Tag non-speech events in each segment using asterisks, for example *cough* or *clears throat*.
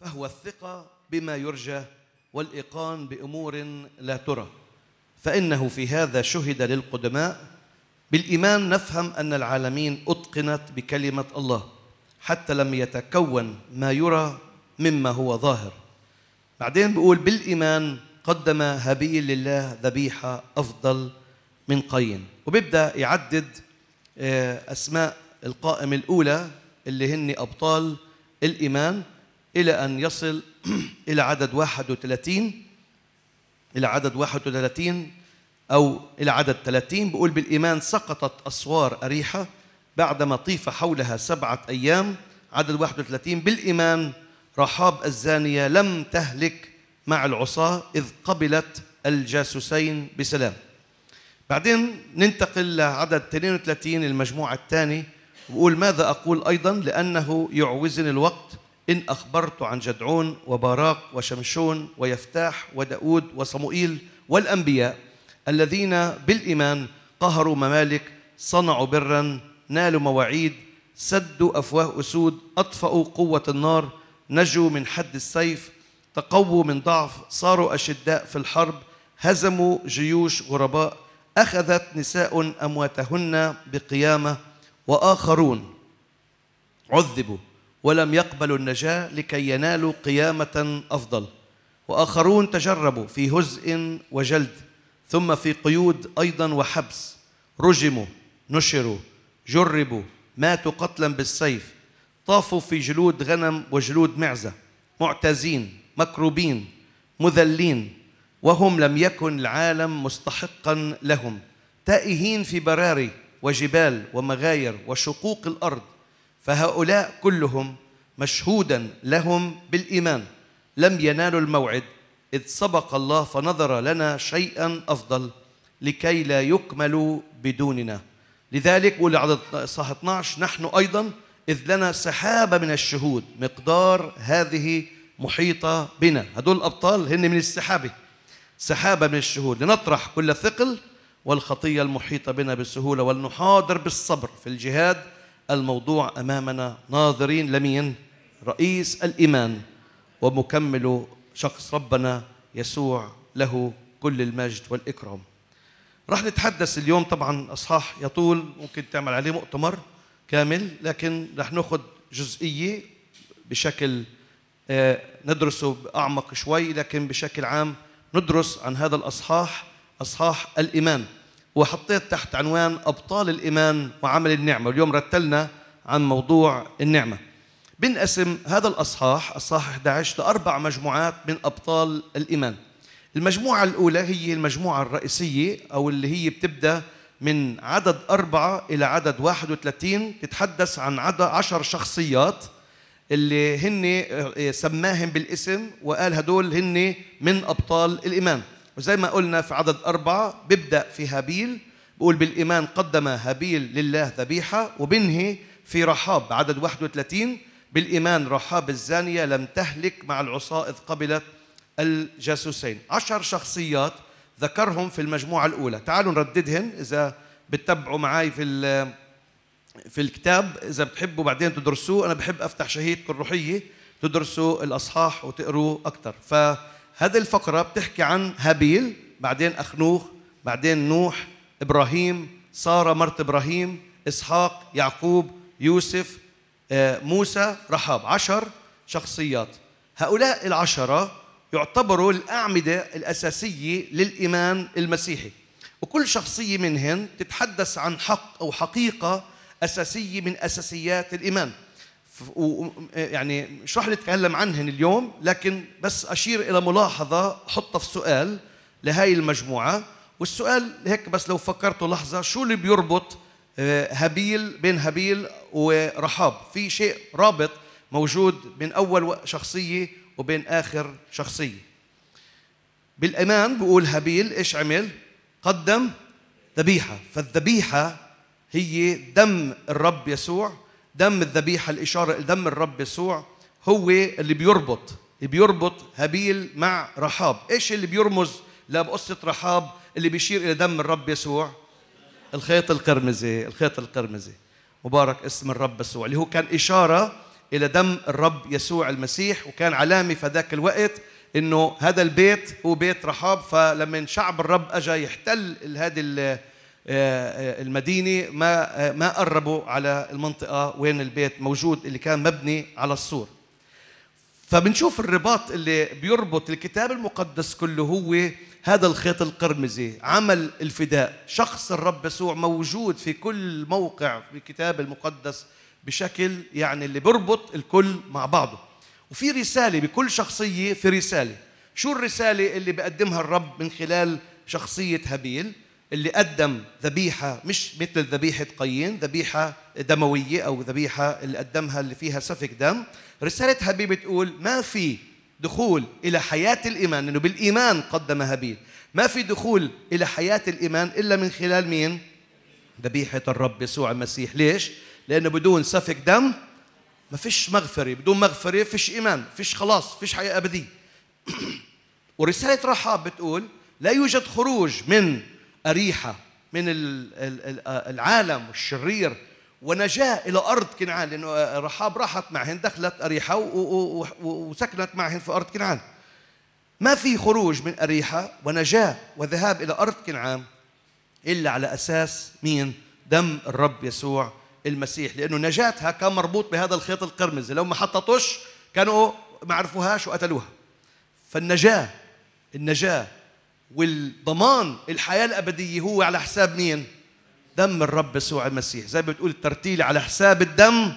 فهو الثقة بما يرجى والإيقان بأمور لا ترى فإنه في هذا شهد للقدماء بالإيمان نفهم أن العالمين أتقنت بكلمة الله حتى لم يتكون ما يرى مما هو ظاهر بعدين بقول بالإيمان قدم هابيل لله ذبيحة أفضل من قين وبيبدأ يعدد آه، أسماء القائمة الأولى اللي هن أبطال الإيمان إلى أن يصل *clears throat* إلى عدد 31 إلى عدد 31 أو إلى عدد 30 بقول بالإيمان سقطت أسوار أريحة بعدما طيف حولها سبعة أيام عدد 31 بالإيمان رحاب الزانية لم تهلك مع العصاة إذ قبلت الجاسوسين بسلام بعدين ننتقل لعدد 32 المجموعة الثانية بقول ماذا أقول أيضا لأنه يعوزني الوقت إن أخبرت عن جدعون وباراق وشمشون ويفتاح وداود وصموئيل والأنبياء الذين بالإيمان قهروا ممالك صنعوا برا نالوا مواعيد سدوا أفواه أسود أطفأوا قوة النار نجوا من حد السيف تقووا من ضعف صاروا أشداء في الحرب هزموا جيوش غرباء أخذت نساء أمواتهن بقيامة وآخرون عذبوا ولم يقبلوا النجاة لكي ينالوا قيامة أفضل وآخرون تجربوا في هزء وجلد ثم في قيود أيضا وحبس رجموا نشروا جربوا ماتوا قتلا بالسيف طافوا في جلود غنم وجلود معزة معتزين مكروبين مذلين وهم لم يكن العالم مستحقا لهم تائهين في براري وجبال ومغاير وشقوق الارض فهؤلاء كلهم مشهودا لهم بالايمان لم ينالوا الموعد اذ سبق الله فنظر لنا شيئا افضل لكي لا يكملوا بدوننا لذلك قول عدد صح 12 نحن ايضا اذ لنا سحابه من الشهود مقدار هذه محيطه بنا هدول الابطال هن من السحابه سحابه من الشهود لنطرح كل ثقل والخطية المحيطة بنا بسهولة ولنحاضر بالصبر في الجهاد الموضوع أمامنا ناظرين لمين؟ رئيس الإيمان ومكمل شخص ربنا يسوع له كل المجد والإكرام راح نتحدث اليوم طبعا أصحاح يطول ممكن تعمل عليه مؤتمر كامل لكن راح نأخذ جزئية بشكل آه، ندرسه أعمق شوي لكن بشكل عام ندرس عن هذا الأصحاح أصحاح الإيمان وحطيت تحت عنوان أبطال الإيمان وعمل النعمة واليوم رتلنا عن موضوع النعمة بنقسم هذا الأصحاح أصحاح 11 لأربع مجموعات من أبطال الإيمان المجموعة الأولى هي المجموعة الرئيسية أو اللي هي بتبدأ من عدد أربعة إلى عدد 31 تتحدث عن عدد عشر شخصيات اللي هن آه، سماهم بالاسم وقال هدول هن من أبطال الإيمان وزي ما قلنا في عدد أربعة بيبدأ في هابيل بيقول بالإيمان قدم هابيل لله ذبيحة وبنهي في رحاب عدد 31 بالإيمان رحاب الزانية لم تهلك مع العصاة إذ قبلت الجاسوسين عشر شخصيات ذكرهم في المجموعة الأولى تعالوا نرددهم إذا بتتبعوا معي في في الكتاب إذا بتحبوا بعدين تدرسوه أنا بحب أفتح شهيدكم الروحية تدرسوا الأصحاح وتقروا أكثر ف هذه الفقرة بتحكي عن هابيل بعدين أخنوخ بعدين نوح إبراهيم سارة مرت إبراهيم إسحاق يعقوب يوسف آه، موسى رحاب عشر شخصيات هؤلاء العشرة يعتبروا الأعمدة الأساسية للإيمان المسيحي وكل شخصية منهن تتحدث عن حق أو حقيقة أساسية من أساسيات الإيمان يعني مش رح نتكلم عنهن اليوم لكن بس أشير إلى ملاحظة حطها في سؤال لهي المجموعة والسؤال هيك بس لو فكرتوا لحظة شو اللي بيربط آه، هابيل بين هابيل ورحاب في شيء رابط موجود بين أول شخصية وبين آخر شخصية بالإيمان بقول هابيل إيش عمل قدم ذبيحة فالذبيحة هي دم الرب يسوع دم الذبيحة الإشارة دم الرب يسوع هو اللي بيربط بيربط هابيل مع رحاب إيش اللي بيرمز لقصة رحاب اللي بيشير إلى دم الرب يسوع الخيط القرمزي الخيط القرمزي مبارك اسم الرب يسوع اللي هو كان إشارة إلى دم الرب يسوع المسيح وكان علامة في ذاك الوقت إنه هذا البيت هو بيت رحاب فلما شعب الرب أجا يحتل هذه آه، آه، المدينه ما آه، ما قربوا على المنطقه وين البيت موجود اللي كان مبني على السور فبنشوف الرباط اللي بيربط الكتاب المقدس كله هو هذا الخيط القرمزي عمل الفداء شخص الرب يسوع موجود في كل موقع في الكتاب المقدس بشكل يعني اللي بيربط الكل مع بعضه وفي رسالة بكل شخصية في رسالة شو الرسالة اللي بقدمها الرب من خلال شخصية هابيل اللي قدم ذبيحه مش مثل ذبيحه قايين ذبيحه دمويه او ذبيحه اللي قدمها اللي فيها سفك دم رساله هابيل بتقول ما في دخول الى حياه الايمان انه بالايمان قدم هابيل ما في دخول الى حياه الايمان الا من خلال مين ذبيحه الرب يسوع المسيح ليش لانه بدون سفك دم ما فيش مغفره بدون مغفره فيش ايمان فيش خلاص فيش حياه ابديه *clears throat* ورساله رحاب بتقول لا يوجد خروج من أريحة من العالم الشرير ونجاة إلى أرض كنعان لأنه رحاب راحت معهن دخلت أريحة وسكنت معهن في أرض كنعان ما في خروج من أريحة ونجاة وذهاب إلى أرض كنعان إلا على أساس مين؟ دم الرب يسوع المسيح لأنه نجاتها كان مربوط بهذا الخيط القرمز لو ما حطتوش كانوا ما عرفوهاش وقتلوها فالنجاة النجاة والضمان الحياة الأبدية هو على حساب مين؟ دم الرب يسوع المسيح زي ما بتقول الترتيل على حساب الدم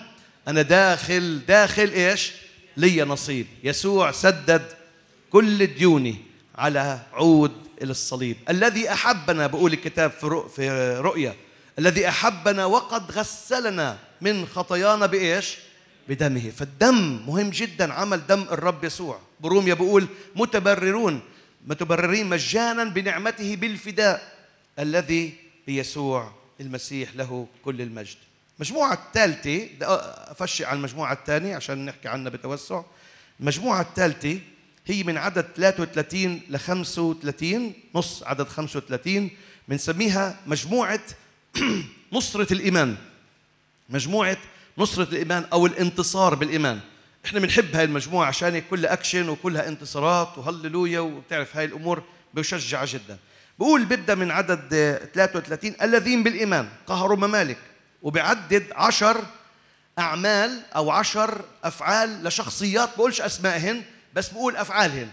أنا داخل داخل إيش؟ لي نصيب يسوع سدد كل ديوني على عود إلى الصليب الذي أحبنا بقول الكتاب في, رؤ... في رؤيا، الذي أحبنا وقد غسلنا من خطايانا بإيش؟ بدمه فالدم مهم جدا عمل دم الرب يسوع بروميا بقول متبررون متبررين مجانا بنعمته بالفداء الذي بيسوع المسيح له كل المجد المجموعة الثالثة أفشي على المجموعة الثانية عشان نحكي عنها بتوسع المجموعة الثالثة هي من عدد 33 ل 35 نص عدد 35 بنسميها مجموعة *clears throat* نصرة الإيمان مجموعة نصرة الإيمان أو الانتصار بالإيمان احنا بنحب هاي المجموعه عشان كلها اكشن وكلها انتصارات وهللويا وبتعرف هاي الامور بشجع جدا بقول ببدا من عدد 33 الذين بالايمان قهروا ممالك وبعدد عشر اعمال او عشر افعال لشخصيات بقولش اسمائهن بس بقول افعالهن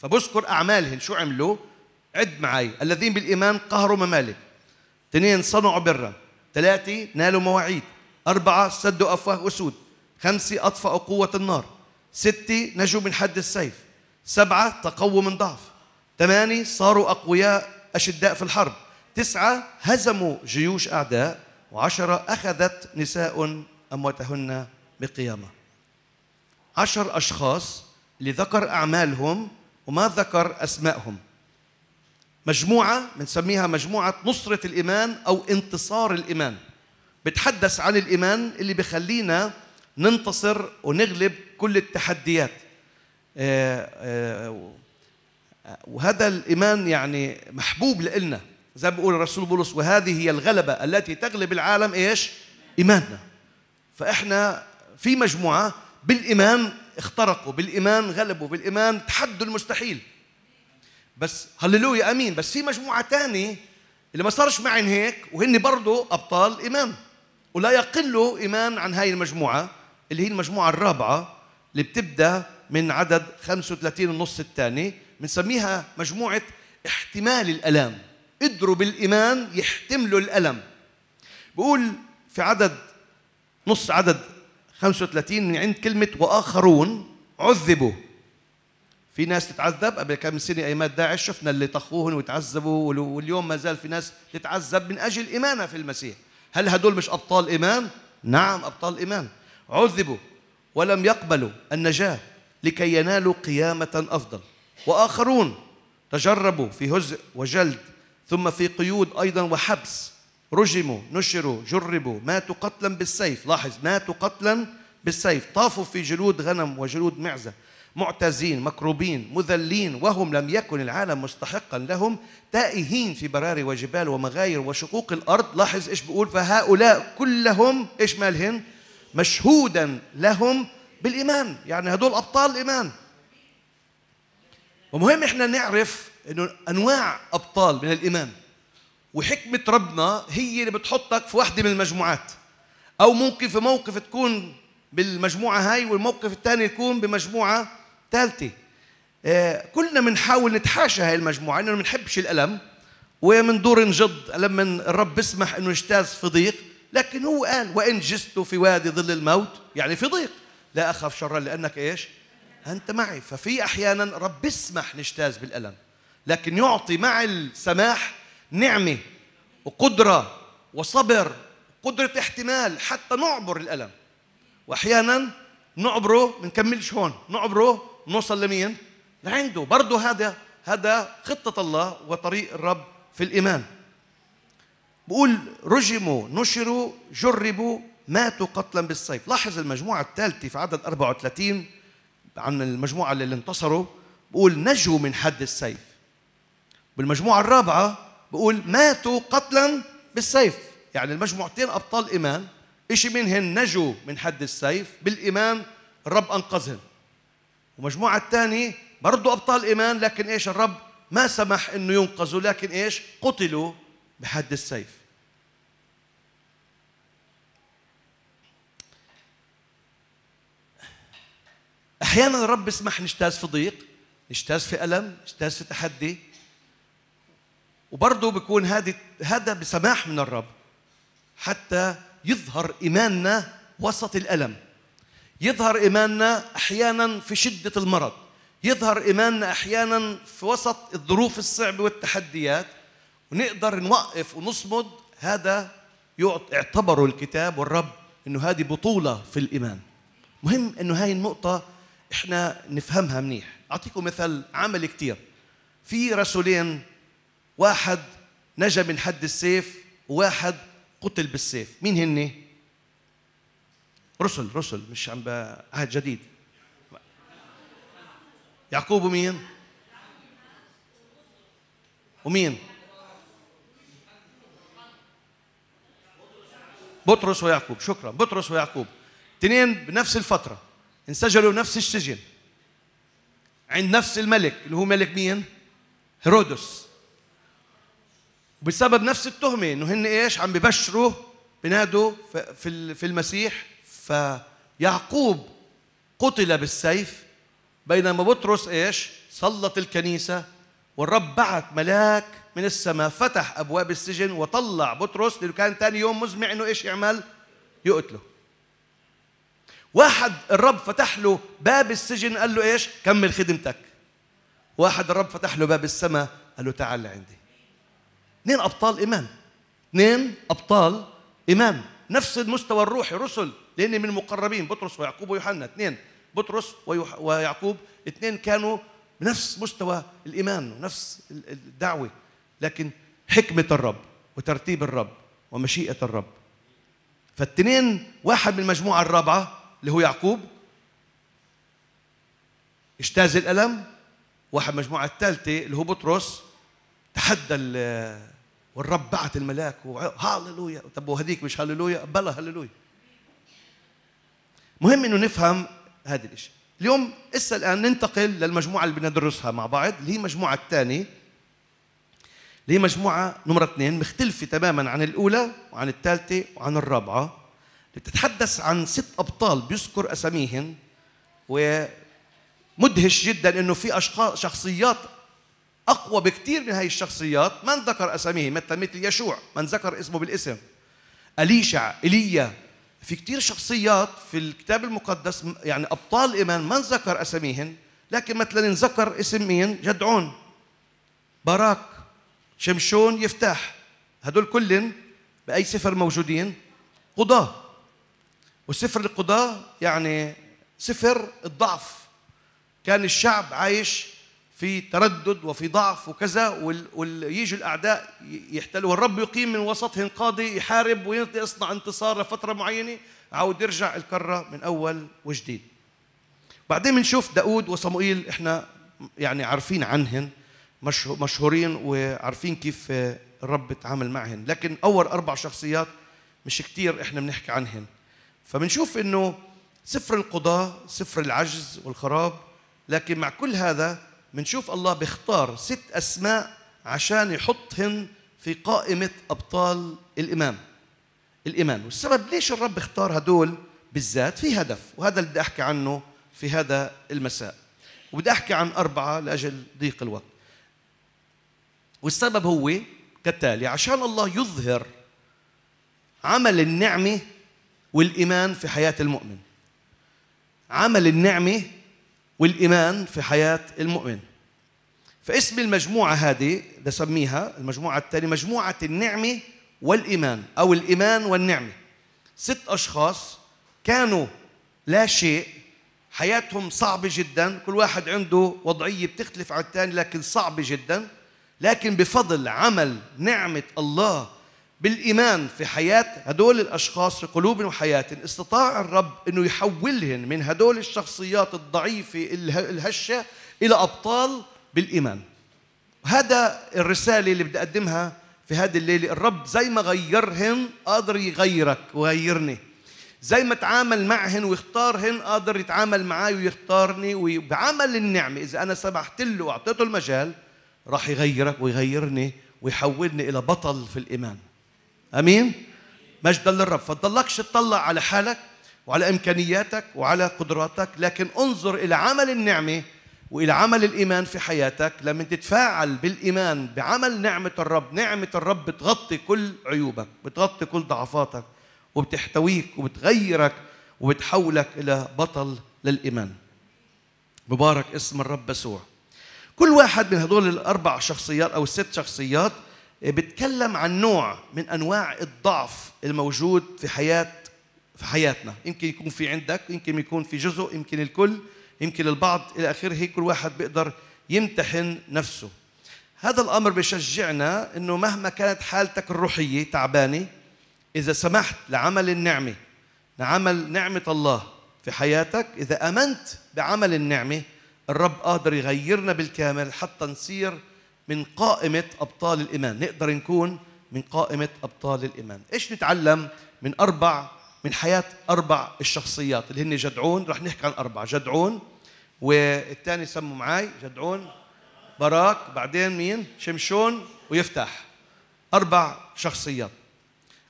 فبذكر اعمالهن شو عملوا عد معي الذين بالايمان قهروا ممالك اثنين صنعوا برا ثلاثه نالوا مواعيد اربعه سدوا افواه اسود خمسة أطفأوا قوة النار ستة نجوا من حد السيف سبعة تقووا من ضعف ثمانية صاروا أقوياء أشداء في الحرب تسعة هزموا جيوش أعداء وعشرة أخذت نساء أمواتهن بقيامة عشر أشخاص لذكر أعمالهم وما ذكر أسمائهم مجموعة بنسميها مجموعة نصرة الإيمان أو انتصار الإيمان بتحدث عن الإيمان اللي بخلينا ننتصر ونغلب كل التحديات آه، آه، وهذا الإيمان يعني محبوب لنا زي ما بيقول الرسول بولس وهذه هي الغلبة التي تغلب العالم إيش؟ إيماننا فإحنا في مجموعة بالإيمان اخترقوا بالإيمان غلبوا بالإيمان تحدوا المستحيل بس هللويا أمين بس في مجموعة تانية اللي ما صارش معهم هيك وهن برضه أبطال إيمان ولا يقل إيمان عن هاي المجموعة اللي هي المجموعة الرابعة اللي بتبدأ من عدد 35 النص الثاني بنسميها مجموعة احتمال الألام قدروا بالإيمان يحتملوا الألم بقول في عدد نص عدد 35 من عند كلمة وآخرون عذبوا في ناس تتعذب قبل كم سنة أيمات داعش شفنا اللي طخوهم وتعذبوا واليوم ما زال في ناس تتعذب من أجل إيمانها في المسيح هل هدول مش أبطال إيمان؟ نعم أبطال إيمان عذبوا ولم يقبلوا النجاة لكي ينالوا قيامة أفضل وآخرون تجربوا في هزء وجلد ثم في قيود أيضا وحبس رجموا نشروا جربوا ماتوا قتلا بالسيف لاحظ ماتوا قتلا بالسيف طافوا في جلود غنم وجلود معزة معتزين مكروبين مذلين وهم لم يكن العالم مستحقا لهم تائهين في براري وجبال ومغاير وشقوق الأرض لاحظ إيش بقول فهؤلاء كلهم إيش مالهن مشهودا لهم بالإيمان يعني هدول أبطال الايمان ومهم إحنا نعرف أنه أنواع أبطال من الإيمان وحكمة ربنا هي اللي بتحطك في واحدة من المجموعات أو ممكن في موقف تكون بالمجموعة هاي والموقف الثاني يكون بمجموعة ثالثة آه، كلنا بنحاول نتحاشى هاي المجموعة إنه ما بنحبش الألم دور نجد لما الرب بيسمح إنه يجتاز في ضيق لكن هو قال وإن جست في وادي ظل الموت يعني في ضيق لا أخاف شرا لأنك إيش أنت معي ففي أحيانا رب يسمح نجتاز بالألم لكن يعطي مع السماح نعمة وقدرة وصبر قدرة احتمال حتى نعبر الألم وأحيانا نعبره بنكملش هون نعبره نوصل لمين لعنده برضه هذا هذا خطة الله وطريق الرب في الإيمان بقول رجموا نشروا جربوا ماتوا قتلا بالسيف لاحظ المجموعة الثالثة في عدد 34 عن المجموعة اللي انتصروا بقول نجوا من حد السيف بالمجموعة الرابعة بقول ماتوا قتلا بالسيف يعني المجموعتين أبطال إيمان إشي منهن نجوا من حد السيف بالإيمان الرب أنقذهم ومجموعة الثانية برضو أبطال إيمان لكن إيش الرب ما سمح إنه ينقذوا لكن إيش قتلوا بحد السيف احيانا الرب بيسمح نجتاز في ضيق نجتاز في الم نجتاز في تحدي وبرضه بيكون هذه هذا بسماح من الرب حتى يظهر ايماننا وسط الالم يظهر ايماننا احيانا في شده المرض يظهر ايماننا احيانا في وسط الظروف الصعبه والتحديات ونقدر نوقف ونصمد هذا اعتبره الكتاب والرب انه هذه بطوله في الايمان مهم انه هاي النقطه احنا نفهمها منيح اعطيكم مثل عمل كثير في رسولين واحد نجا من حد السيف وواحد قتل بالسيف مين هن رسل رسل مش عم عهد جديد يعقوب ومين ومين بطرس ويعقوب شكرا بطرس ويعقوب اثنين بنفس الفترة انسجلوا نفس السجن عند نفس الملك اللي هو ملك مين؟ هيرودس بسبب نفس التهمة انه هن ايش عم ببشروا بنادوا في في المسيح فيعقوب قتل بالسيف بينما بطرس ايش؟ سلط الكنيسة والرب بعث ملاك من السماء فتح ابواب السجن وطلع بطرس لانه كان ثاني يوم مزمع انه ايش يعمل؟ يقتله. واحد الرب فتح له باب السجن قال له ايش؟ كمل خدمتك. واحد الرب فتح له باب السماء قال له تعال لعندي. اثنين ابطال ايمان. اثنين ابطال ايمان، نفس المستوى الروحي رسل لان من المقربين بطرس ويعقوب ويوحنا اثنين بطرس ويعقوب اثنين كانوا بنفس مستوى الايمان ونفس الدعوه لكن حكمة الرب وترتيب الرب ومشيئة الرب فالتنين واحد من المجموعة الرابعة اللي هو يعقوب اجتاز الألم واحد المجموعة الثالثة اللي هو بطرس تحدى والرب بعت الملاك هاللويا طب وهذيك مش هاللويا بلا هاللويا مهم انه نفهم هذا الشيء اليوم اسا الان ننتقل للمجموعه اللي بدنا ندرسها مع بعض اللي هي المجموعه الثانيه اللي هي مجموعة نمرة اثنين مختلفة تماما عن الأولى وعن الثالثة وعن الرابعة اللي بتتحدث عن ست أبطال بيذكر أساميهن ومدهش جدا إنه في أشخاص شخصيات أقوى بكثير من هاي الشخصيات من ذكر أساميه مثل مثل يشوع من ذكر اسمه بالاسم أليشع إيليا في كثير شخصيات في الكتاب المقدس يعني أبطال إيمان من ذكر أساميهن لكن مثلا ذكر اسم مين جدعون باراك شمشون يفتح هدول كلهم بأي سفر موجودين قضاة وسفر القضاة يعني سفر الضعف كان الشعب عايش في تردد وفي ضعف وكذا ويجي الاعداء يحتلوا والرب يقيم من وسطهم قاضي يحارب ويصنع انتصار لفتره معينه عاود يرجع الكره من اول وجديد بعدين بنشوف داود وصموئيل احنا يعني عارفين عنهن مشهورين وعارفين كيف الرب تعامل معهن لكن اول اربع شخصيات مش كتير احنا بنحكي عنهن فبنشوف انه سفر القضاة سفر العجز والخراب لكن مع كل هذا بنشوف الله بيختار ست اسماء عشان يحطهن في قائمة أبطال الإمام الإيمان والسبب ليش الرب اختار هدول بالذات في هدف وهذا اللي بدي أحكي عنه في هذا المساء وبدي أحكي عن أربعة لأجل ضيق الوقت والسبب هو كالتالي عشان الله يظهر عمل النعمة والإيمان في حياة المؤمن عمل النعمة والإيمان في حياة المؤمن فاسم المجموعة هذه بسميها المجموعة الثانية مجموعة النعمة والإيمان أو الإيمان والنعمة ست أشخاص كانوا لا شيء حياتهم صعبة جدا كل واحد عنده وضعية بتختلف عن الثاني لكن صعبة جدا لكن بفضل عمل نعمة الله بالإيمان في حياة هدول الأشخاص في قلوبهم وحياتهم استطاع الرب أنه يحولهم من هدول الشخصيات الضعيفة الهشة إلى أبطال بالإيمان هذا الرسالة اللي بدي أقدمها في هذه الليلة الرب زي ما غيرهن قادر يغيرك وغيرني زي ما تعامل معهن واختارهن قادر يتعامل معي ويختارني وبعمل النعمة إذا أنا سمحت له وأعطيته المجال راح يغيرك ويغيرني ويحولني إلى بطل في الإيمان أمين مجدا للرب فتضلكش تطلع على حالك وعلى إمكانياتك وعلى قدراتك لكن انظر إلى عمل النعمة وإلى عمل الإيمان في حياتك لما تتفاعل بالإيمان بعمل نعمة الرب نعمة الرب بتغطي كل عيوبك بتغطي كل ضعفاتك وبتحتويك وبتغيرك وبتحولك إلى بطل للإيمان مبارك اسم الرب يسوع كل واحد من هدول الاربع شخصيات او الست شخصيات آه، بتكلم عن نوع من انواع الضعف الموجود في حياه في حياتنا يمكن يكون في عندك يمكن يكون في جزء يمكن الكل يمكن البعض الى اخره كل واحد بيقدر يمتحن نفسه هذا الامر بشجعنا انه مهما كانت حالتك الروحيه تعبانه اذا سمحت لعمل النعمه لعمل نعمه الله في حياتك اذا امنت بعمل النعمه الرب قادر يغيرنا بالكامل حتى نصير من قائمة أبطال الإيمان نقدر نكون من قائمة أبطال الإيمان إيش نتعلم من أربع من حياة أربع الشخصيات اللي هن جدعون رح نحكي عن أربعة جدعون والثاني سموا معي جدعون باراك بعدين مين شمشون ويفتح أربع شخصيات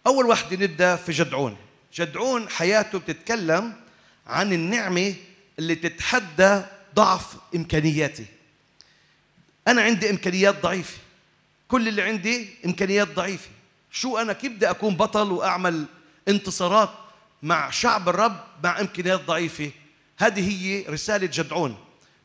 أول وحدة نبدأ في جدعون جدعون حياته بتتكلم عن النعمة اللي تتحدى ضعف إمكانياتي أنا عندي إمكانيات ضعيفة كل اللي عندي إمكانيات ضعيفة شو أنا كيف بدي أكون بطل وأعمل انتصارات مع شعب الرب مع إمكانيات ضعيفة هذه هي رسالة جدعون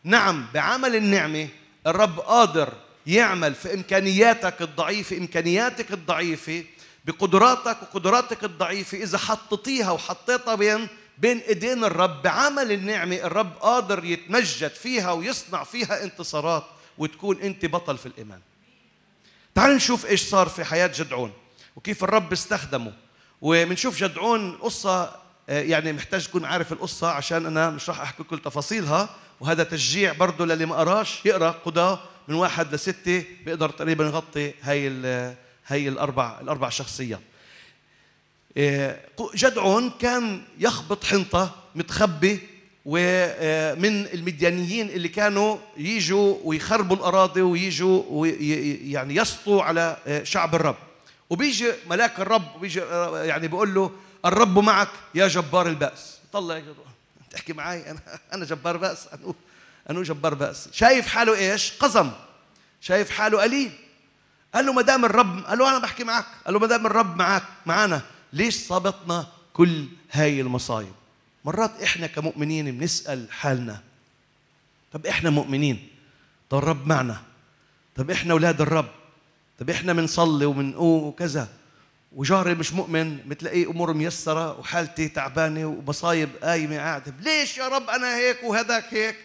نعم بعمل النعمة الرب قادر يعمل في إمكانياتك الضعيفة إمكانياتك الضعيفة بقدراتك وقدراتك الضعيفة إذا حطيتيها وحطيتها بين بين ايدين الرب بعمل النعمه الرب قادر يتمجد فيها ويصنع فيها انتصارات وتكون انت بطل في الايمان تعالوا نشوف ايش صار في حياه جدعون وكيف الرب استخدمه وبنشوف جدعون قصه آه، يعني محتاج تكون عارف القصه عشان انا مش راح احكي كل تفاصيلها وهذا تشجيع برضه للي ما قراش يقرا قضاه من واحد لستة بيقدر تقريبا يغطي هاي هاي الاربع الاربع شخصيات آه، جدعون كان يخبط حنطة متخبي ومن آه، المديانيين اللي كانوا يجوا ويخربوا الأراضي ويجوا يعني يسطوا على آه، شعب الرب وبيجي ملاك الرب بيجي يعني بيقول له الرب معك يا جبار البأس طلع يا تحكي معي أنا أنا جبار بأس أنا أنا جبار بأس شايف حاله إيش قزم شايف حاله قليل قال له ما دام الرب قال له أنا بحكي معك قال له ما دام الرب معك معانا ليش صابتنا كل هاي المصايب مرات احنا كمؤمنين بنسال حالنا طب احنا مؤمنين طب الرب معنا طب احنا اولاد الرب طب احنا بنصلي وبنقوم وكذا وجاري مش مؤمن بتلاقيه اموره ميسره وحالتي تعبانه ومصايب قايمه قاعده ليش يا رب انا هيك وهذاك هيك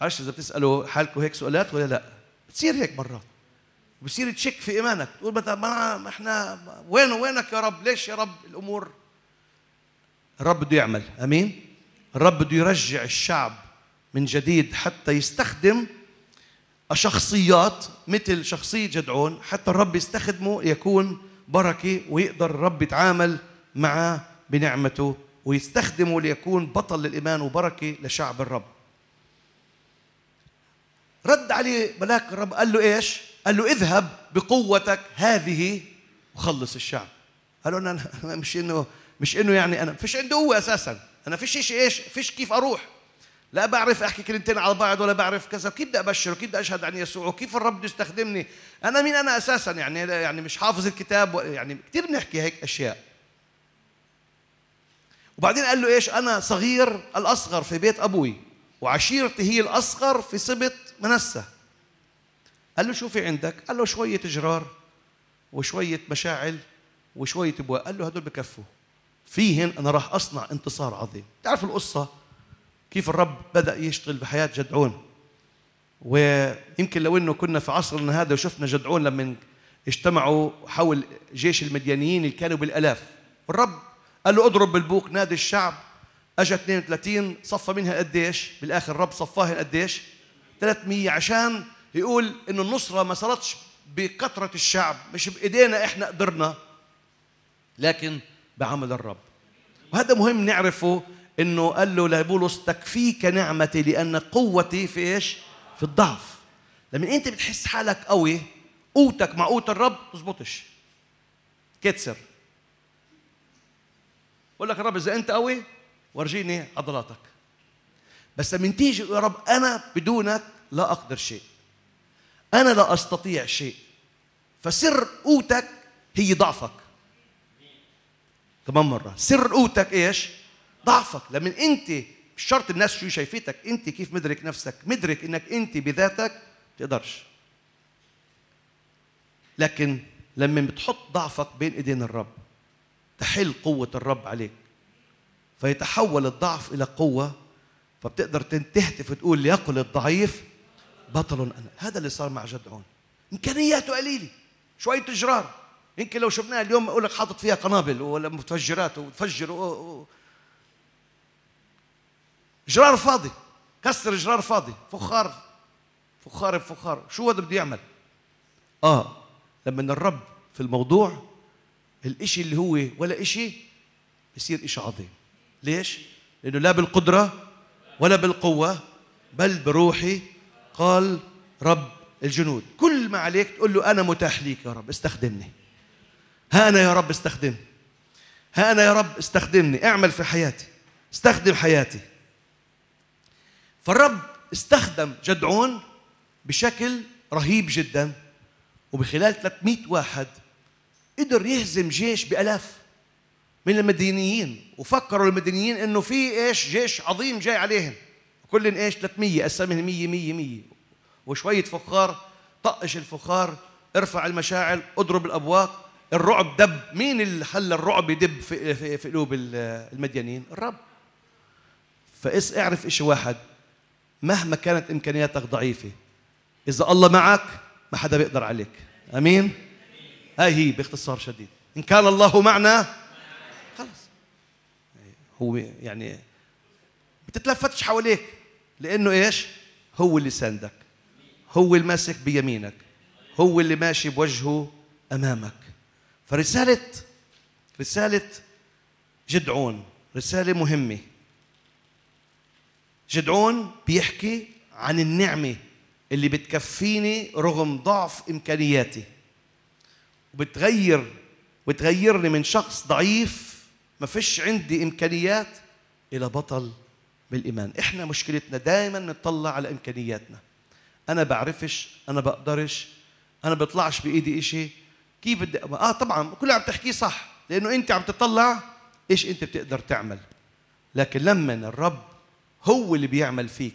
عارف اذا بتسالوا حالكم هيك سؤالات ولا لا بتصير هيك مرات وبصير تشك في ايمانك تقول ما احنا وين وينك يا رب ليش يا رب الامور الرب بده يعمل امين الرب بده يرجع الشعب من جديد حتى يستخدم شخصيات مثل شخصية جدعون حتى الرب يستخدمه يكون بركة ويقدر الرب يتعامل معه بنعمته ويستخدمه ليكون بطل للإيمان وبركة لشعب الرب رد عليه ملاك الرب قال له إيش قال له اذهب بقوتك هذه وخلص الشعب قال له انا مش انه مش انه يعني انا فيش عندي قوه اساسا انا فيش ايش ايش فيش كيف اروح لا بعرف احكي كلمتين على بعض ولا بعرف كذا كيف بدي ابشر وكيف بدي اشهد عن يسوع وكيف الرب بده يستخدمني انا مين انا اساسا يعني يعني مش حافظ الكتاب يعني كثير بنحكي هيك اشياء وبعدين قال له ايش انا صغير الاصغر في بيت ابوي وعشيرتي هي الاصغر في سبط منسه قال له شو في عندك؟ قال له شوية جرار وشوية مشاعل وشوية بواق قال له هدول بكفوا فيهن أنا راح أصنع انتصار عظيم تعرف القصة كيف الرب بدأ يشتغل بحياة جدعون ويمكن لو انه كنا في عصرنا هذا وشفنا جدعون لما اجتمعوا حول جيش المديانيين اللي كانوا بالالاف الرب قال له اضرب بالبوق نادي الشعب اجى 32 صفى منها قديش بالاخر الرب صفاهن قديش 300 عشان يقول ان النصره ما صارتش بكثره الشعب مش بايدينا احنا قدرنا لكن بعمل الرب وهذا مهم نعرفه انه قال له لبولس تكفيك نعمتي لان قوتي في ايش في الضعف لما انت بتحس حالك قوي قوتك مع قوه الرب تظبطش كتسر بقول لك الرب اذا انت قوي ورجيني عضلاتك بس لما تيجي يا رب انا بدونك لا اقدر شيء أنا لا أستطيع شيء فسر قوتك هي ضعفك كمان مرة سر قوتك إيش ضعفك لما أنت مش شرط الناس شو شايفتك أنت كيف مدرك نفسك مدرك أنك أنت بذاتك تقدرش لكن لما بتحط ضعفك بين ايدين الرب تحل قوة الرب عليك فيتحول الضعف إلى قوة فبتقدر تهتف وتقول ليقل الضعيف بطل أنا هذا اللي صار مع جدعون إمكانياته قليلة شوية إجرار يمكن لو شفناها اليوم أقول لك حاطط فيها قنابل ولا متفجرات وتفجر و... و... إجرار فاضي كسر إجرار فاضي فخار فخار بفخار شو هذا بده يعمل آه لما الرب في الموضوع الإشي اللي هو ولا إشي بصير إشي عظيم ليش؟ لأنه لا بالقدرة ولا بالقوة بل بروحي قال رب الجنود كل ما عليك تقول له أنا متاح ليك يا رب استخدمني ها أنا يا رب استخدمني ها أنا يا رب استخدمني اعمل في حياتي استخدم حياتي فالرب استخدم جدعون بشكل رهيب جدا وبخلال 300 واحد قدر يهزم جيش بألاف من المدينيين وفكروا المدينيين انه في ايش جيش عظيم جاي عليهم كل ايش 300 قسمهم 100 100 100 وشويه فخار طقش الفخار ارفع المشاعل اضرب الابواق الرعب دب مين اللي خلى الرعب يدب في, في, في قلوب المديانين الرب فاس اعرف شيء واحد مهما كانت امكانياتك ضعيفه اذا الله معك ما حدا بيقدر عليك امين هاي هي باختصار شديد ان كان الله معنا خلص هو يعني بتتلفتش حواليك لأنه إيش؟ هو اللي ساندك هو اللي ماسك بيمينك هو اللي ماشي بوجهه أمامك فرسالة رسالة جدعون رسالة مهمة جدعون بيحكي عن النعمة اللي بتكفيني رغم ضعف إمكانياتي وبتغير بتغيرني من شخص ضعيف ما فيش عندي إمكانيات إلى بطل بالايمان احنا مشكلتنا دايما نطلع على امكانياتنا انا بعرفش انا بقدرش انا بطلعش بايدي شيء كيف بدي اه طبعا كل عم تحكيه صح لانه انت عم تطلع ايش انت بتقدر تعمل لكن لما الرب هو اللي بيعمل فيك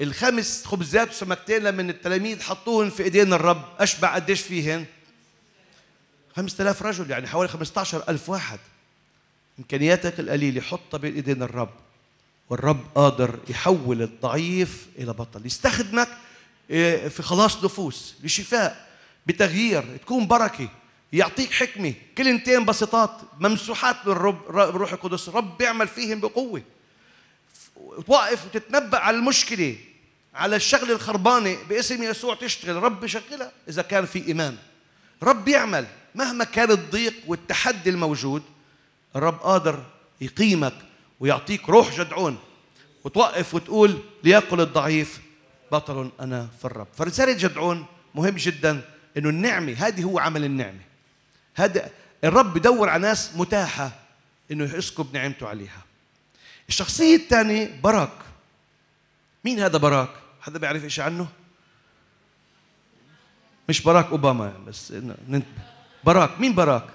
الخمس خبزات وسمكتين لما التلاميذ حطوهم في ايدين الرب اشبع قديش فيهن 5000 رجل يعني حوالي 15000 واحد امكانياتك القليله حطها بين ايدين الرب والرب قادر يحول الضعيف الى بطل يستخدمك آه، في خلاص نفوس لشفاء بتغيير تكون بركه يعطيك حكمه كلمتين بسيطات ممسوحات من الرب الروح القدس الرب بيعمل فيهم بقوه توقف وتتنبأ على المشكله على الشغله الخربانه باسم يسوع تشتغل رب يشغلها اذا كان في ايمان رب يعمل مهما كان الضيق والتحدي الموجود الرب قادر يقيمك ويعطيك روح جدعون وتوقف وتقول ليقل الضعيف بطل أنا في الرب فرسالة جدعون مهم جدا أنه النعمة هذه هو عمل النعمة هذا الرب بدور على ناس متاحة أنه يسكب نعمته عليها الشخصية الثانية براك مين هذا براك؟ حدا بيعرف شيء عنه؟ مش باراك أوباما بس براك مين باراك؟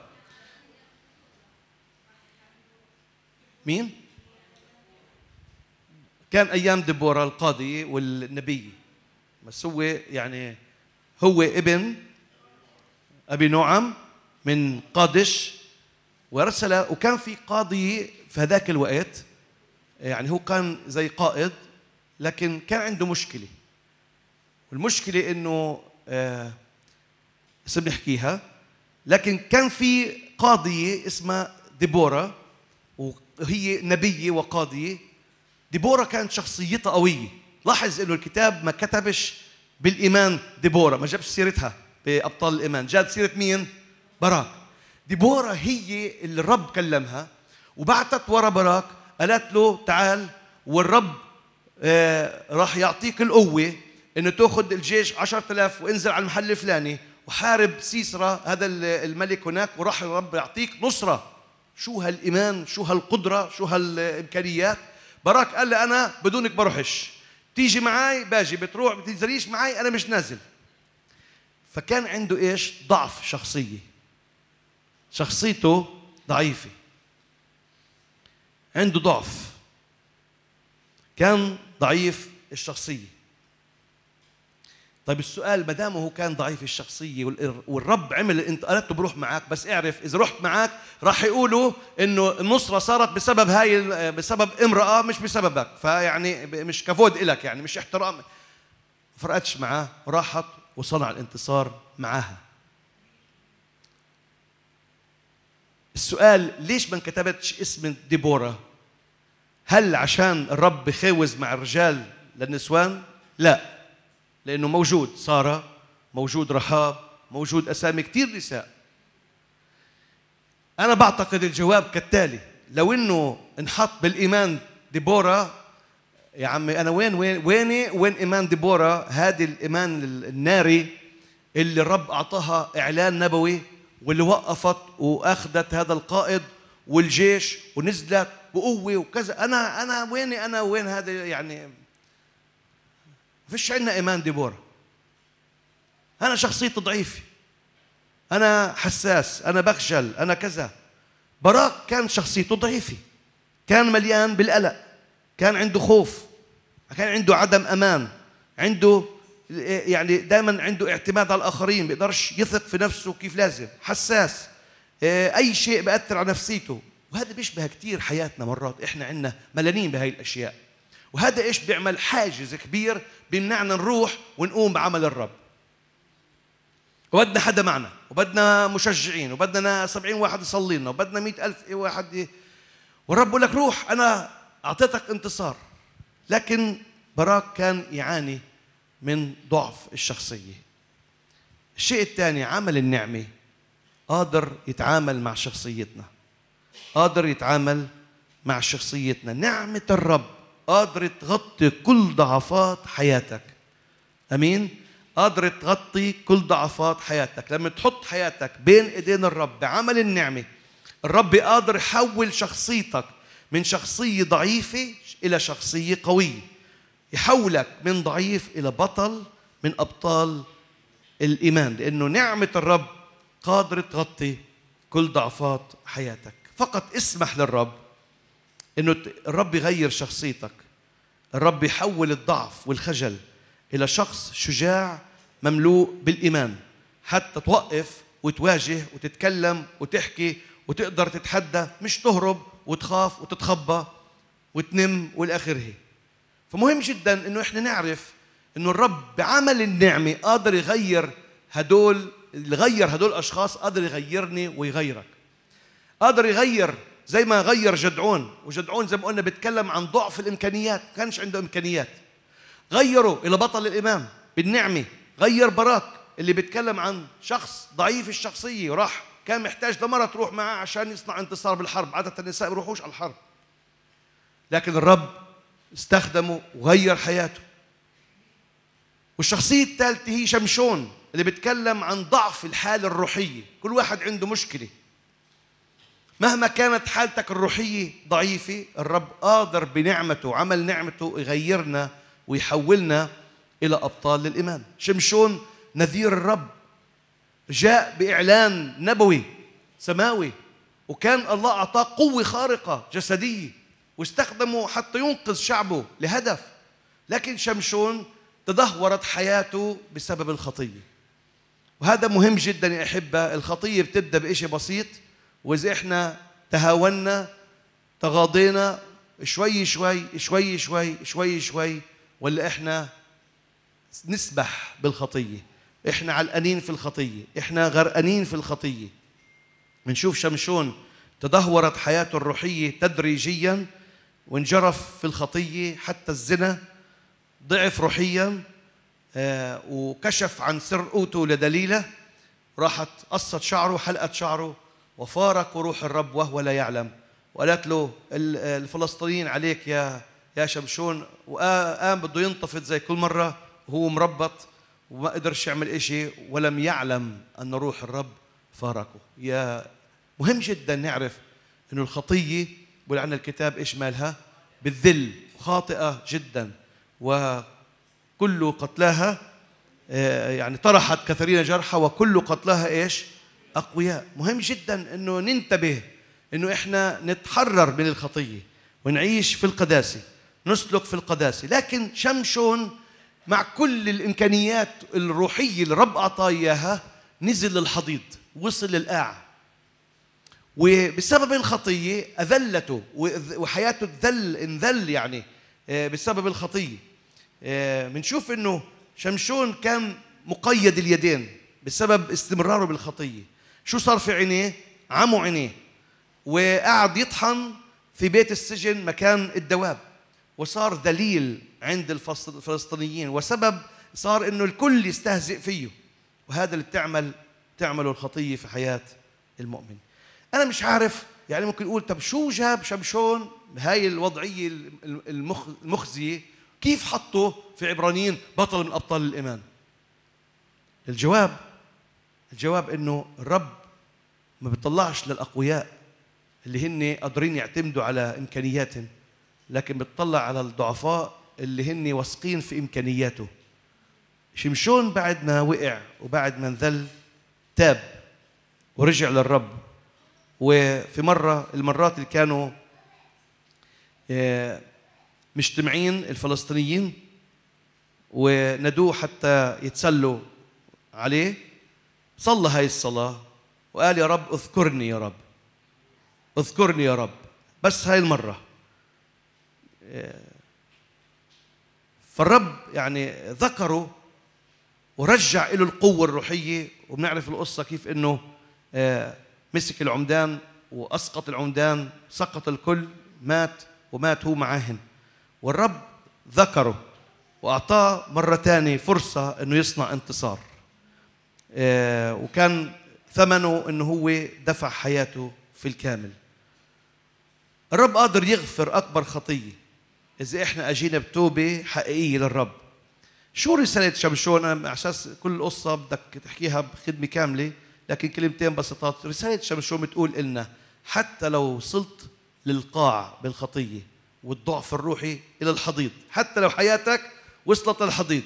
مين؟ كان ايام دبوره القاضيه والنبي بس هو يعني هو ابن ابي نعم من قادش وارسل وكان في قاضي في هذاك الوقت يعني هو كان زي قائد لكن كان عنده مشكله والمشكله انه آه بنحكيها لكن كان في قاضيه اسمها ديبورا وهي نبيه وقاضيه ديبورا كانت شخصيتها قوية لاحظ انه الكتاب ما كتبش بالايمان ديبورا ما جابش سيرتها بابطال الايمان جاب سيرة مين باراك ديبورا هي اللي الرب كلمها وبعتت ورا باراك قالت له تعال والرب آه راح يعطيك القوة انه تاخذ الجيش 10000 وانزل على المحل الفلاني وحارب سيسرا هذا الملك هناك وراح الرب يعطيك نصرة شو هالإيمان شو هالقدرة شو هالإمكانيات براك قال لي انا بدونك بروحش تيجي معي باجي بتروح بتنزليش معي انا مش نازل فكان عنده ايش ضعف شخصيه شخصيته ضعيفه عنده ضعف كان ضعيف الشخصيه طيب السؤال ما دام هو كان ضعيف الشخصيه والرب عمل انت قالت له بروح معك بس اعرف اذا رحت معك راح يقولوا انه النصره صارت بسبب هاي بسبب امراه مش بسببك فيعني مش كفود إلك يعني مش احترام فرقتش معاه وراحت وصنع الانتصار معاها السؤال ليش ما انكتبتش اسم ديبورا هل عشان الرب خاوز مع الرجال للنسوان لا لأنه موجود سارة موجود رحاب موجود أسامي كثير نساء أنا بعتقد الجواب كالتالي لو إنه انحط بالإيمان ديبورا يا عمي أنا وين وين ويني وين إيمان ديبورا هذه الإيمان الناري اللي الرب أعطاها إعلان نبوي واللي وقفت وأخذت هذا القائد والجيش ونزلت بقوة وكذا أنا أنا ويني أنا وين هذا يعني فيش عندنا ايمان ديبورا انا شخصيتي ضعيفه انا حساس انا بخجل انا كذا براك كان شخصيته ضعيفه كان مليان بالقلق كان عنده خوف كان عنده عدم امان عنده يعني دائما عنده اعتماد على الاخرين بيقدرش يثق في نفسه كيف لازم حساس اي شيء بأثر على نفسيته وهذا بيشبه كثير حياتنا مرات احنا عندنا ملانين بهي الاشياء وهذا ايش بيعمل حاجز كبير بيمنعنا نروح ونقوم بعمل الرب وبدنا حدا معنا وبدنا مشجعين وبدنا سبعين واحد يصلي لنا وبدنا مئة ألف واحد ي... والرب بيقول لك روح أنا أعطيتك انتصار لكن براك كان يعاني من ضعف الشخصية الشيء الثاني عمل النعمة قادر يتعامل مع شخصيتنا قادر يتعامل مع شخصيتنا نعمة الرب قادرة تغطي كل ضعفات حياتك امين قادرة تغطي كل ضعفات حياتك لما تحط حياتك بين ايدين الرب بعمل النعمة الرب قادر يحول شخصيتك من شخصية ضعيفة إلى شخصية قوية يحولك من ضعيف إلى بطل من أبطال الإيمان لأنه نعمة الرب قادرة تغطي كل ضعفات حياتك فقط اسمح للرب انه الرب يغير شخصيتك الرب يحول الضعف والخجل الى شخص شجاع مملوء بالايمان حتى توقف وتواجه وتتكلم وتحكي وتقدر تتحدى مش تهرب وتخاف وتتخبى وتنم والاخره فمهم جدا انه احنا نعرف انه الرب بعمل النعمه قادر يغير هدول اللي غير هدول الاشخاص قادر يغيرني ويغيرك قادر يغير زي ما غير جدعون وجدعون زي ما قلنا بيتكلم عن ضعف الامكانيات ما كانش عنده امكانيات غيره الى بطل الامام بالنعمه غير براك اللي بيتكلم عن شخص ضعيف الشخصيه راح كان محتاج لمرة تروح معاه عشان يصنع انتصار بالحرب عادة النساء بيروحوش على الحرب لكن الرب استخدمه وغير حياته والشخصية الثالثة هي شمشون اللي بيتكلم عن ضعف الحالة الروحية كل واحد عنده مشكلة مهما كانت حالتك الروحية ضعيفة الرب قادر بنعمته عمل نعمته يغيرنا ويحولنا إلى أبطال للإيمان شمشون نذير الرب جاء بإعلان نبوي سماوي وكان الله أعطاه قوة خارقة جسدية واستخدمه حتى ينقذ شعبه لهدف لكن شمشون تدهورت حياته بسبب الخطية وهذا مهم جدا يا أحبة الخطية بتبدأ بإشي بسيط واذا احنا تهاونا تغاضينا شوي شوي شوي شوي شوي شوي ولا احنا نسبح بالخطيه احنا علقانين في الخطيه احنا غرقانين في الخطيه بنشوف شمشون تدهورت حياته الروحيه تدريجيا وانجرف في الخطيه حتى الزنا ضعف روحيا آه، وكشف عن سر قوته لدليله راحت قصت شعره حلقت شعره وفارقوا روح الرب وهو لا يعلم وقالت له الفلسطينيين عليك يا يا شمشون وقام بده ينتفض زي كل مره وهو مربط وما قدرش يعمل شيء ولم يعلم أن روح الرب فارقه يا مهم جدا نعرف أنه الخطية بقول عنها الكتاب إيش مالها بالذل خاطئة جدا وكل قتلاها آه، يعني طرحت كثرين جرحى وكل قتلاها إيش أقوياء مهم جدا أنه ننتبه أنه إحنا نتحرر من الخطية ونعيش في القداسة نسلك في القداسة لكن شمشون مع كل الإمكانيات الروحية اللي رب أعطاه إياها نزل للحضيض وصل للقاع وبسبب الخطية أذلته وحياته تذل انذل يعني آه، بسبب الخطية بنشوف آه، أنه شمشون كان مقيد اليدين بسبب استمراره بالخطية شو صار في عينيه؟ عموا عينيه وقعد يطحن في بيت السجن مكان الدواب وصار ذليل عند الفلسطينيين وسبب صار انه الكل يستهزئ فيه وهذا اللي بتعمل بتعمله الخطيه في حياه المؤمن انا مش عارف يعني ممكن اقول طب شو جاب شمشون بهاي الوضعيه المخزيه كيف حطه في عبرانيين بطل من ابطال الايمان الجواب الجواب انه الرب ما بتطلعش للاقوياء اللي هن قادرين يعتمدوا على امكانياتهم لكن بتطلع على الضعفاء اللي هن واثقين في امكانياته شمشون بعد ما وقع وبعد ما انذل تاب ورجع للرب وفي مره المرات اللي كانوا آه، مجتمعين الفلسطينيين ونادوه حتى يتسلوا عليه صلى هاي الصلاه وقال يا رب اذكرني يا رب اذكرني يا رب بس هاي المرة فالرب يعني ذكره ورجع له القوة الروحية وبنعرف القصة كيف انه آه، مسك العمدان واسقط العمدان سقط الكل مات ومات هو معاهن والرب ذكره واعطاه مرة ثانية فرصة انه يصنع انتصار آه، وكان ثمنه ان هو دفع حياته في الكامل الرب قادر يغفر اكبر خطيه اذا احنا اجينا بتوبه حقيقيه للرب شو رساله شمشون انا أساس كل القصه بدك تحكيها بخدمه كامله لكن كلمتين بسيطات رساله شمشون بتقول لنا حتى لو وصلت للقاع بالخطيه والضعف الروحي الى الحضيض حتى لو حياتك وصلت للحضيض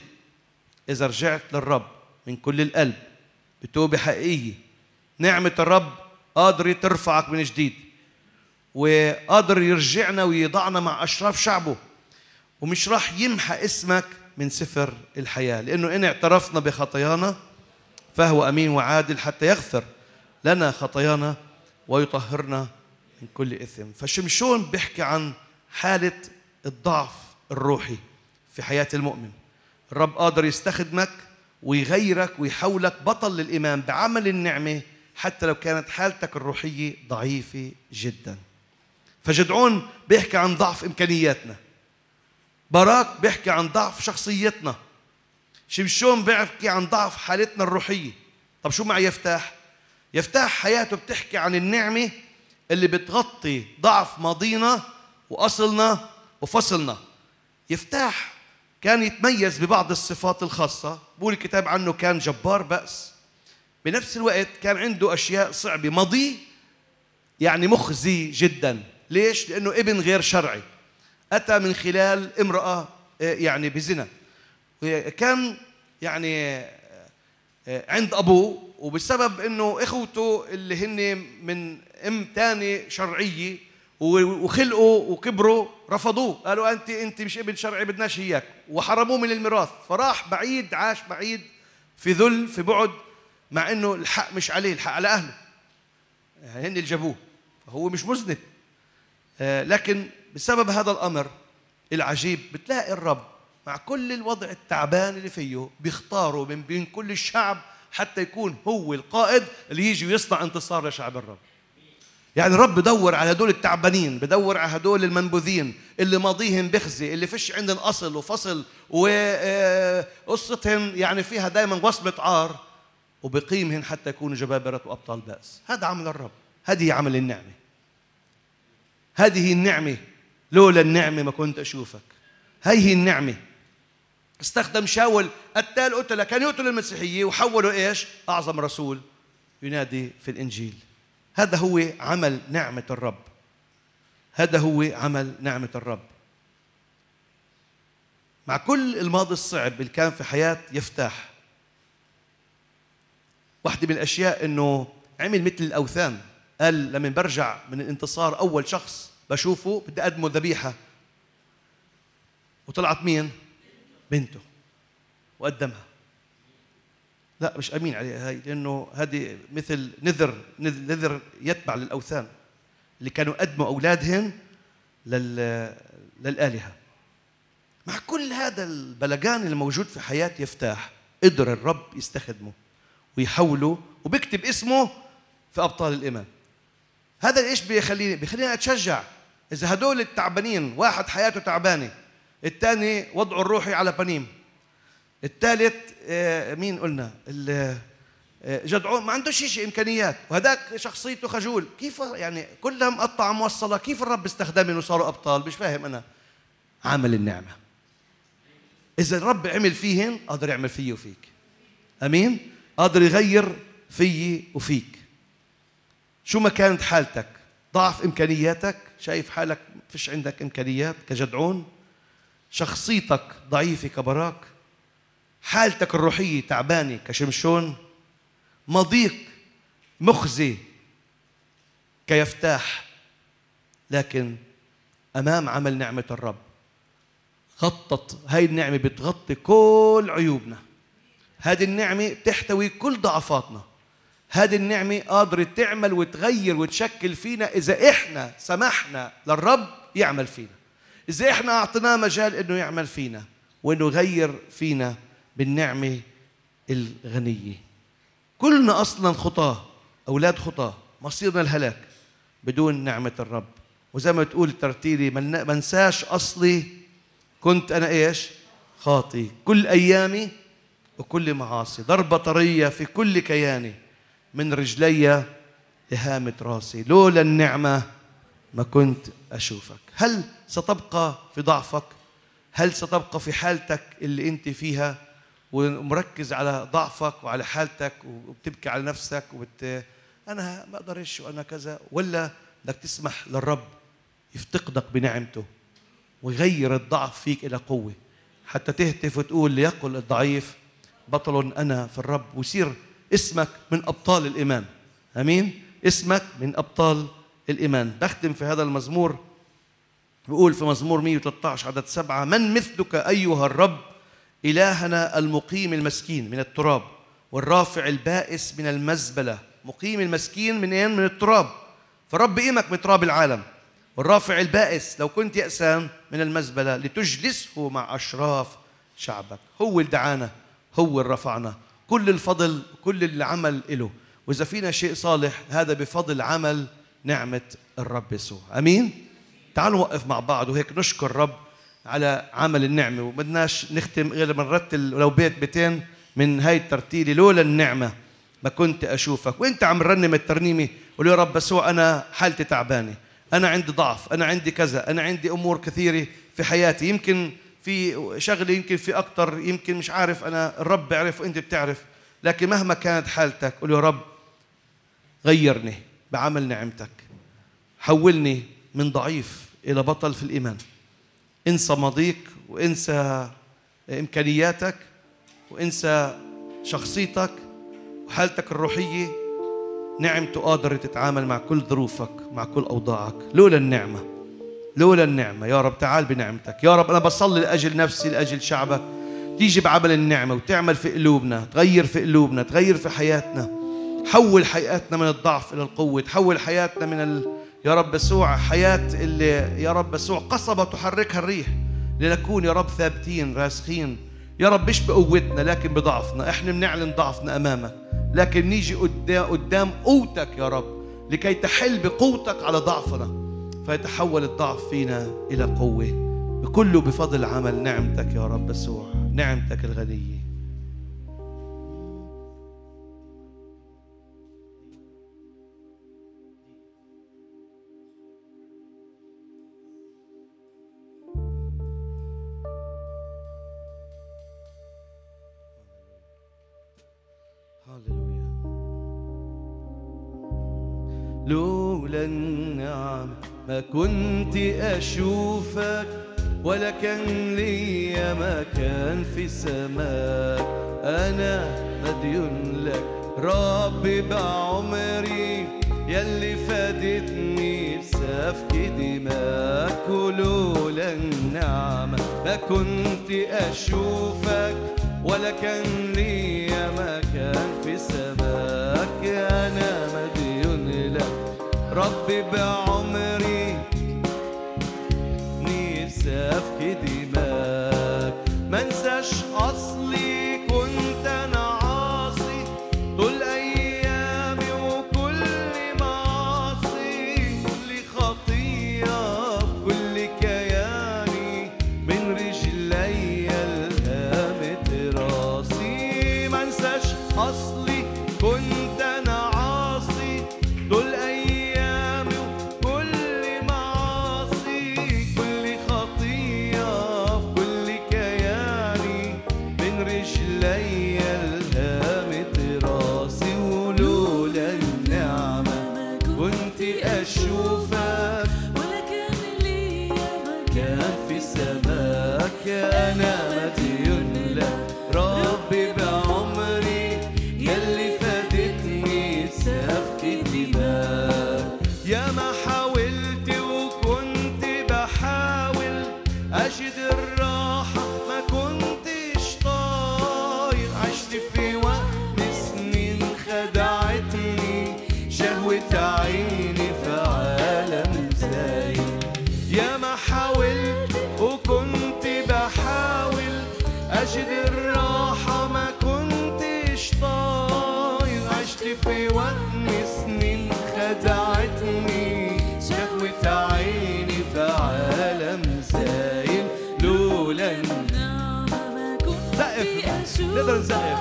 اذا رجعت للرب من كل القلب بتوبه حقيقيه نعمة الرب قادر ترفعك من جديد وقادر يرجعنا ويضعنا مع أشراف شعبه ومش راح يمحى اسمك من سفر الحياة لأنه إن اعترفنا بخطايانا فهو أمين وعادل حتى يغفر لنا خطايانا ويطهرنا من كل إثم فشمشون بيحكي عن حالة الضعف الروحي في حياة المؤمن الرب قادر يستخدمك ويغيرك ويحولك بطل للإيمان بعمل النعمة حتى لو كانت حالتك الروحية ضعيفة جدا فجدعون بيحكي عن ضعف إمكانياتنا باراك بيحكي عن ضعف شخصيتنا شمشون بيحكي عن ضعف حالتنا الروحية طب شو مع يفتاح؟ يفتاح حياته بتحكي عن النعمة اللي بتغطي ضعف ماضينا وأصلنا وفصلنا يفتاح كان يتميز ببعض الصفات الخاصة بقول الكتاب عنه كان جبار بأس بنفس الوقت كان عنده أشياء صعبة مضي يعني مخزي جدا ليش؟ لأنه ابن غير شرعي أتى من خلال امرأة آه، يعني بزنا كان يعني آه، عند أبوه وبسبب أنه إخوته اللي هن من أم تاني شرعية وخلقوا وكبروا رفضوه قالوا أنت أنت مش ابن شرعي بدناش إياك وحرموه من الميراث فراح بعيد عاش بعيد في ذل في بعد مع انه الحق مش عليه الحق على اهله يعني هن اللي جابوه فهو مش مذنب آه، لكن بسبب هذا الامر العجيب بتلاقي الرب مع كل الوضع التعبان اللي فيه بيختاره من بين كل الشعب حتى يكون هو القائد اللي يجي ويصنع انتصار لشعب الرب يعني الرب بدور على هدول التعبانين بدور على هدول المنبوذين اللي ماضيهم بخزي اللي فيش عندهم اصل وفصل وقصتهم يعني فيها دائما وصمه عار وبقيمهن حتى يكونوا جبابرة وأبطال بأس هذا عمل الرب هذه عمل النعمة هذه النعمة لولا النعمة ما كنت أشوفك هذه النعمة استخدم شاول التال قتلة كان يقتل المسيحية وحوله إيش أعظم رسول ينادي في الإنجيل هذا هو عمل نعمة الرب هذا هو عمل نعمة الرب مع كل الماضي الصعب اللي كان في حياة يفتح واحدة من الأشياء إنه عمل مثل الأوثان قال لما برجع من الانتصار أول شخص بشوفه بدي أقدمه ذبيحة وطلعت مين؟ بنته وقدمها لا مش امين عليها هاي لانه هذه مثل نذر نذر يتبع للاوثان اللي كانوا يقدموا اولادهم لل للالهه مع كل هذا البلجان الموجود في حياه يفتاح قدر الرب يستخدمه ويحوله وبكتب اسمه في ابطال الامم هذا ايش بيخليني بيخليني اتشجع اذا هدول التعبانين واحد حياته تعبانه الثاني وضعه الروحي على بنيم الثالث آه، مين قلنا آه، جدعون ما عندوش شيء امكانيات وهذاك شخصيته خجول كيف يعني كلها مقطعه موصله كيف الرب استخدمهم وصاروا ابطال مش فاهم انا عمل النعمه اذا الرب عمل فيهن قادر يعمل فيه وفيك امين قادر يغير فيي وفيك شو ما كانت حالتك ضعف إمكانياتك شايف حالك فيش عندك إمكانيات كجدعون شخصيتك ضعيفة كبراك حالتك الروحية تعبانة كشمشون مضيق مخزي كيفتاح لكن أمام عمل نعمة الرب غطت هاي النعمة بتغطي كل عيوبنا هذه النعمة بتحتوي كل ضعفاتنا هذه النعمة قادرة تعمل وتغير وتشكل فينا إذا إحنا سمحنا للرب يعمل فينا إذا إحنا أعطيناه مجال إنه يعمل فينا وإنه يغير فينا بالنعمة الغنية كلنا أصلا خطاة أولاد خطاة مصيرنا الهلاك بدون نعمة الرب وزي ما تقول ترتيلي من ساش أصلي كنت أنا إيش خاطي كل أيامي وكل معاصي ضربة طرية في كل كياني من رجلي لهامة راسي لولا النعمة ما كنت أشوفك هل ستبقى في ضعفك هل ستبقى في حالتك اللي أنت فيها ومركز على ضعفك وعلى حالتك وبتبكي على نفسك وبت... أنا ما أقدرش وأنا كذا ولا بدك تسمح للرب يفتقدك بنعمته ويغير الضعف فيك إلى قوة حتى تهتف وتقول ليقل الضعيف بطل أنا في الرب وسير اسمك من أبطال الإيمان أمين اسمك من أبطال الإيمان بختم في هذا المزمور بيقول في مزمور 113 عدد سبعة من مثلك أيها الرب إلهنا المقيم المسكين من التراب والرافع البائس من المزبلة مقيم المسكين من اين من التراب فرب قيمك من تراب العالم والرافع البائس لو كنت يأسان من المزبلة لتجلسه مع أشراف شعبك هو اللي دعانا هو اللي رفعنا كل الفضل كل العمل له وإذا فينا شيء صالح هذا بفضل عمل نعمة الرب يسوع أمين تعالوا نوقف مع بعض وهيك نشكر الرب على عمل النعمة وبدناش نختم غير من رت لو بيت بيتين من هاي الترتيلة لولا النعمة ما كنت أشوفك وإنت عم رنم الترنيمة قول يا رب يسوع أنا حالتي تعبانة أنا عندي ضعف أنا عندي كذا أنا عندي أمور كثيرة في حياتي يمكن في شغله يمكن في اكثر يمكن مش عارف انا الرب بيعرف وانت بتعرف لكن مهما كانت حالتك قول يا رب غيرني بعمل نعمتك حولني من ضعيف الى بطل في الايمان انسى ماضيك وانسى امكانياتك وانسى شخصيتك وحالتك الروحيه نعمته قادرة تتعامل مع كل ظروفك مع كل اوضاعك لولا النعمه لولا النعمة يا رب تعال بنعمتك يا رب أنا بصلي لأجل نفسي لأجل شعبك تيجي بعمل النعمة وتعمل في قلوبنا تغير في قلوبنا تغير في حياتنا حول حياتنا من الضعف إلى القوة تحول حياتنا من ال... يا رب يسوع حياة اللي يا رب يسوع قصبة تحركها الريح لنكون يا رب ثابتين راسخين يا رب مش بقوتنا لكن بضعفنا احنا بنعلن ضعفنا امامك لكن نيجي قدام قدام قوتك يا رب لكي تحل بقوتك على ضعفنا فيتحول الضعف فينا إلى قوة بكله بفضل عمل نعمتك يا رب يسوع نعمتك الغنية لولا النعم ما كنت أشوفك ولا كان ليا مكان في سماك أنا مديون لك ربي بعمري يلي فادتني بسفك دماك ولولا النعمة ما كنت أشوفك ولا كان ليا مكان في سماك أنا مديون ربي بعمري نقدر نزعل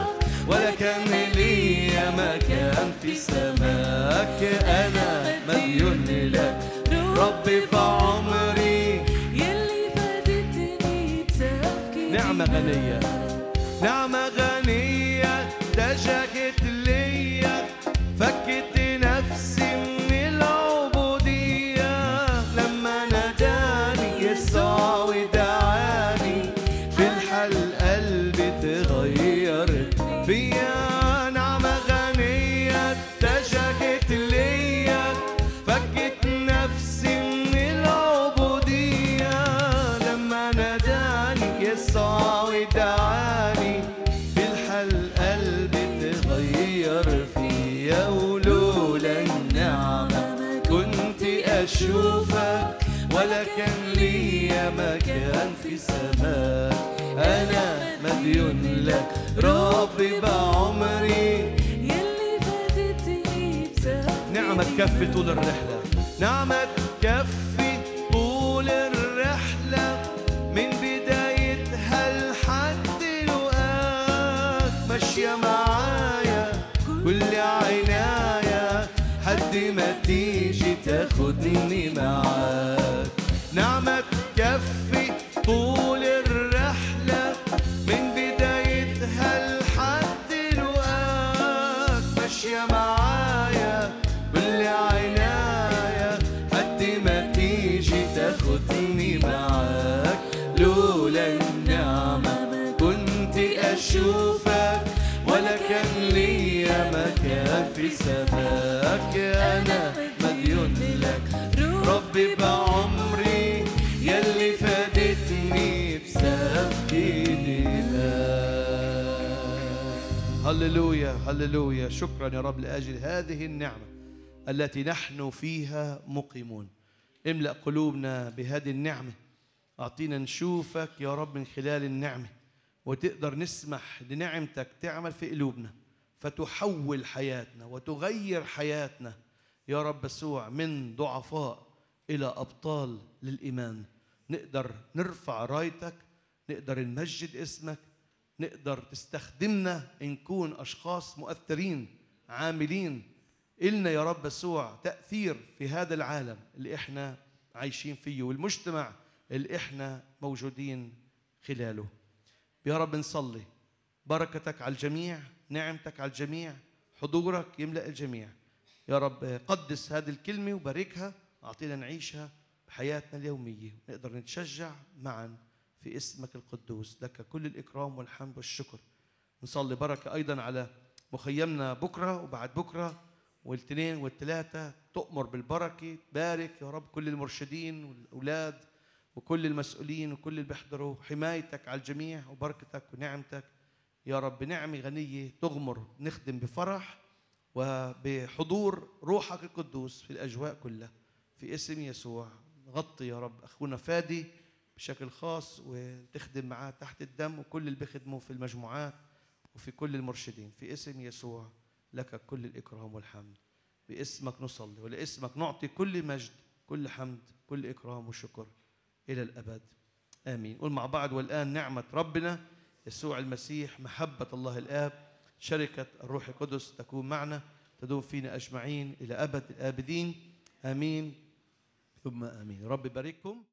ولا كان لي مكان في سماك انا مديون لك ربي في عمري يلي فادتني تفكيري نعمه غنيه نعمة تكفي طول الرحلة نعمة تكفي طول الرحلة من بدايتها لحد لقاك ماشية معايا كل عناية حد ما تيجي تاخدني هللويا شكرا يا رب لأجل هذه النعمة التي نحن فيها مقيمون املأ قلوبنا بهذه النعمة أعطينا نشوفك يا رب من خلال النعمة وتقدر نسمح لنعمتك تعمل في قلوبنا فتحول حياتنا وتغير حياتنا يا رب يسوع من ضعفاء إلى أبطال للإيمان نقدر نرفع رايتك نقدر نمجد اسمك نقدر تستخدمنا نكون أشخاص مؤثرين عاملين إلنا يا رب يسوع تأثير في هذا العالم اللي إحنا عايشين فيه والمجتمع اللي إحنا موجودين خلاله يا رب نصلي بركتك على الجميع نعمتك على الجميع حضورك يملأ الجميع يا رب قدس هذه الكلمة وباركها أعطينا نعيشها بحياتنا اليومية نقدر نتشجع معاً في اسمك القدوس لك كل الإكرام والحمد والشكر نصلي بركة أيضا على مخيمنا بكرة وبعد بكرة والاثنين والثلاثة تؤمر بالبركة بارك يا رب كل المرشدين والأولاد وكل المسؤولين وكل اللي بيحضروا حمايتك على الجميع وبركتك ونعمتك يا رب نعمة غنية تغمر نخدم بفرح وبحضور روحك القدوس في الأجواء كلها في اسم يسوع غطي يا رب أخونا فادي بشكل خاص وتخدم معاه تحت الدم وكل اللي بيخدموا في المجموعات وفي كل المرشدين في اسم يسوع لك كل الإكرام والحمد باسمك نصلي ولاسمك نعطي كل مجد كل حمد كل إكرام وشكر إلى الأبد آمين قول مع بعض والآن نعمة ربنا يسوع المسيح محبة الله الآب شركة الروح القدس تكون معنا تدوم فينا أجمعين إلى أبد الآبدين آمين ثم آمين رب بارككم